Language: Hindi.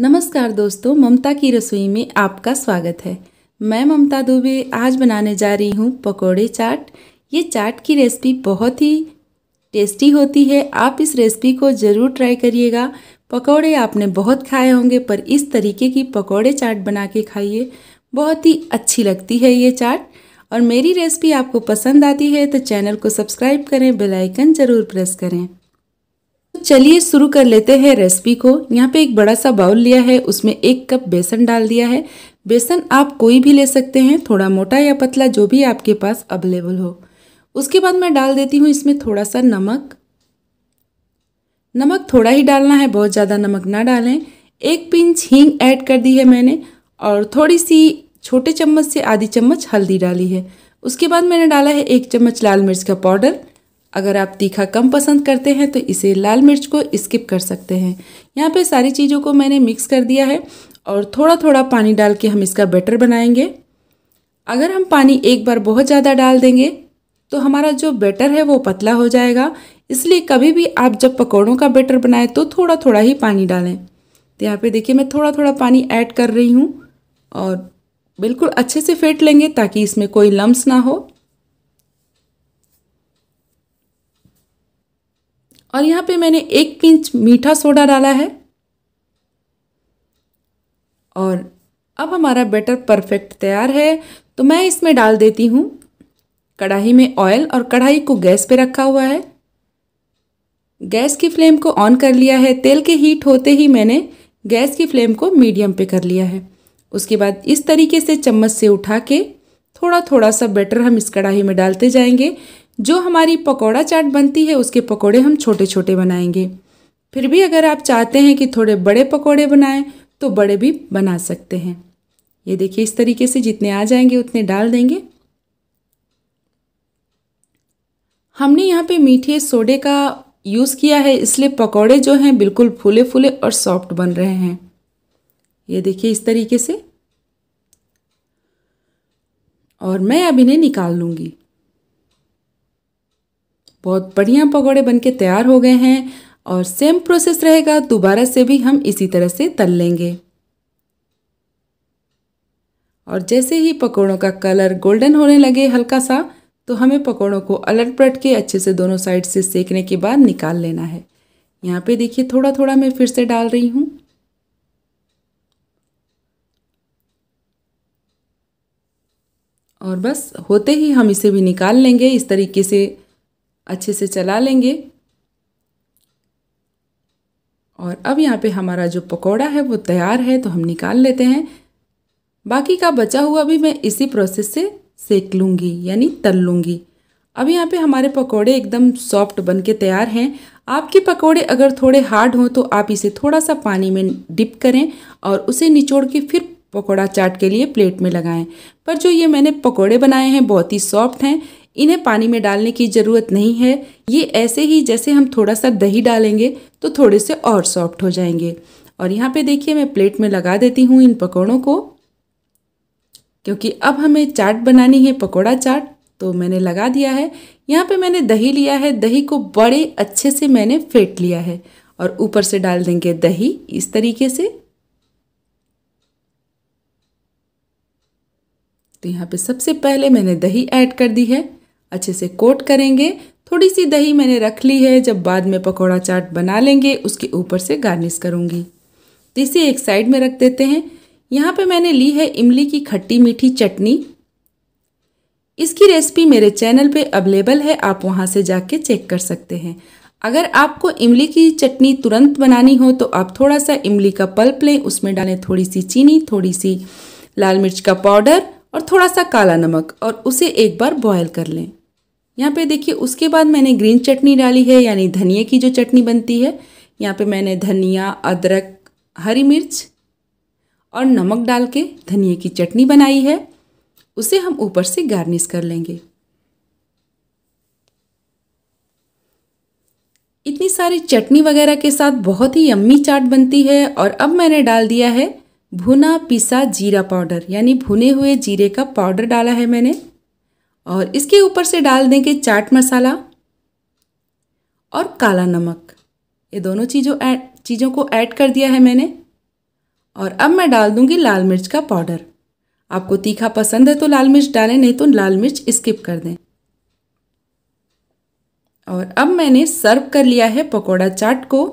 नमस्कार दोस्तों ममता की रसोई में आपका स्वागत है मैं ममता दुबे आज बनाने जा रही हूँ पकोड़े चाट ये चाट की रेसिपी बहुत ही टेस्टी होती है आप इस रेसिपी को ज़रूर ट्राई करिएगा पकोड़े आपने बहुत खाए होंगे पर इस तरीके की पकोड़े चाट बना के खाइए बहुत ही अच्छी लगती है ये चाट और मेरी रेसिपी आपको पसंद आती है तो चैनल को सब्सक्राइब करें बेलाइकन ज़रूर प्रेस करें चलिए शुरू कर लेते हैं रेसिपी को यहाँ पे एक बड़ा सा बाउल लिया है उसमें एक कप बेसन डाल दिया है बेसन आप कोई भी ले सकते हैं थोड़ा मोटा या पतला जो भी आपके पास अवेलेबल हो उसके बाद मैं डाल देती हूँ इसमें थोड़ा सा नमक नमक थोड़ा ही डालना है बहुत ज़्यादा नमक ना डालें एक पिंच हींग ऐड कर दी है मैंने और थोड़ी सी छोटे चम्मच से आधी चम्मच हल्दी डाली है उसके बाद मैंने डाला है एक चम्मच लाल मिर्च का पाउडर अगर आप तीखा कम पसंद करते हैं तो इसे लाल मिर्च को स्किप कर सकते हैं यहाँ पे सारी चीज़ों को मैंने मिक्स कर दिया है और थोड़ा थोड़ा पानी डाल के हम इसका बैटर बनाएंगे अगर हम पानी एक बार बहुत ज़्यादा डाल देंगे तो हमारा जो बैटर है वो पतला हो जाएगा इसलिए कभी भी आप जब पकौड़ों का बैटर बनाएं तो थोड़ा थोड़ा ही पानी डालें तो यहाँ पर देखिए मैं थोड़ा थोड़ा पानी ऐड कर रही हूँ और बिल्कुल अच्छे से फेंट लेंगे ताकि इसमें कोई लम्स ना हो और यहाँ पे मैंने एक पिंच मीठा सोडा डाला है और अब हमारा बैटर परफेक्ट तैयार है तो मैं इसमें डाल देती हूँ कढ़ाई में ऑयल और कढ़ाई को गैस पे रखा हुआ है गैस की फ्लेम को ऑन कर लिया है तेल के हीट होते ही मैंने गैस की फ्लेम को मीडियम पे कर लिया है उसके बाद इस तरीके से चम्मच से उठा के थोड़ा थोड़ा सा बैटर हम इस कढ़ाई में डालते जाएंगे जो हमारी पकौड़ा चाट बनती है उसके पकौड़े हम छोटे छोटे बनाएंगे फिर भी अगर आप चाहते हैं कि थोड़े बड़े पकौड़े बनाएं तो बड़े भी बना सकते हैं ये देखिए इस तरीके से जितने आ जाएंगे उतने डाल देंगे हमने यहाँ पे मीठे सोडे का यूज़ किया है इसलिए पकौड़े जो हैं बिल्कुल फूले फूले और सॉफ्ट बन रहे हैं ये देखिए इस तरीके से और मैं अब इन्हें निकाल लूँगी बहुत बढ़िया पकौड़े बनके तैयार हो गए हैं और सेम प्रोसेस रहेगा दोबारा से भी हम इसी तरह से तल लेंगे और जैसे ही पकौड़ों का कलर गोल्डन होने लगे हल्का सा तो हमें पकौड़ों को अलट पलट के अच्छे से दोनों साइड से सेकने के बाद निकाल लेना है यहाँ पे देखिए थोड़ा थोड़ा मैं फिर से डाल रही हूँ और बस होते ही हम इसे भी निकाल लेंगे इस तरीके से अच्छे से चला लेंगे और अब यहाँ पे हमारा जो पकौड़ा है वो तैयार है तो हम निकाल लेते हैं बाकी का बचा हुआ भी मैं इसी प्रोसेस से सेक लूँगी यानी तल लूँगी अब यहाँ पे हमारे पकोड़े एकदम सॉफ्ट बन के तैयार हैं आपके पकोड़े अगर थोड़े हार्ड हों तो आप इसे थोड़ा सा पानी में डिप करें और उसे निचोड़ के फिर पकौड़ा चाट के लिए प्लेट में लगाएं पर जो ये मैंने पकौड़े बनाए हैं बहुत ही सॉफ्ट हैं इन्हें पानी में डालने की ज़रूरत नहीं है ये ऐसे ही जैसे हम थोड़ा सा दही डालेंगे तो थोड़े से और सॉफ्ट हो जाएंगे और यहाँ पे देखिए मैं प्लेट में लगा देती हूँ इन पकौड़ों को क्योंकि अब हमें चाट बनानी है पकौड़ा चाट तो मैंने लगा दिया है यहाँ पर मैंने दही लिया है दही को बड़े अच्छे से मैंने फेंट लिया है और ऊपर से डाल देंगे दही इस तरीके से तो यहाँ पे सबसे पहले मैंने दही ऐड कर दी है अच्छे से कोट करेंगे थोड़ी सी दही मैंने रख ली है जब बाद में पकौड़ा चाट बना लेंगे उसके ऊपर से गार्निश करूँगी तो इसे एक साइड में रख देते हैं यहाँ पे मैंने ली है इमली की खट्टी मीठी चटनी इसकी रेसिपी मेरे चैनल पे अवेलेबल है आप वहाँ से जाके चेक कर सकते हैं अगर आपको इमली की चटनी तुरंत बनानी हो तो आप थोड़ा सा इमली का पल्प लें उसमें डालें थोड़ी सी चीनी थोड़ी सी लाल मिर्च का पाउडर और थोड़ा सा काला नमक और उसे एक बार बॉयल कर लें यहाँ पे देखिए उसके बाद मैंने ग्रीन चटनी डाली है यानी धनिया की जो चटनी बनती है यहाँ पे मैंने धनिया अदरक हरी मिर्च और नमक डाल के धनिए की चटनी बनाई है उसे हम ऊपर से गार्निश कर लेंगे इतनी सारी चटनी वगैरह के साथ बहुत ही यम्मी चाट बनती है और अब मैंने डाल दिया है भुना पिसा जीरा पाउडर यानी भुने हुए जीरे का पाउडर डाला है मैंने और इसके ऊपर से डाल देंगे चाट मसाला और काला नमक ये दोनों चीज़ों चीज़ों को ऐड कर दिया है मैंने और अब मैं डाल दूंगी लाल मिर्च का पाउडर आपको तीखा पसंद है तो लाल मिर्च डालें नहीं तो लाल मिर्च स्किप कर दें और अब मैंने सर्व कर लिया है पकौड़ा चाट को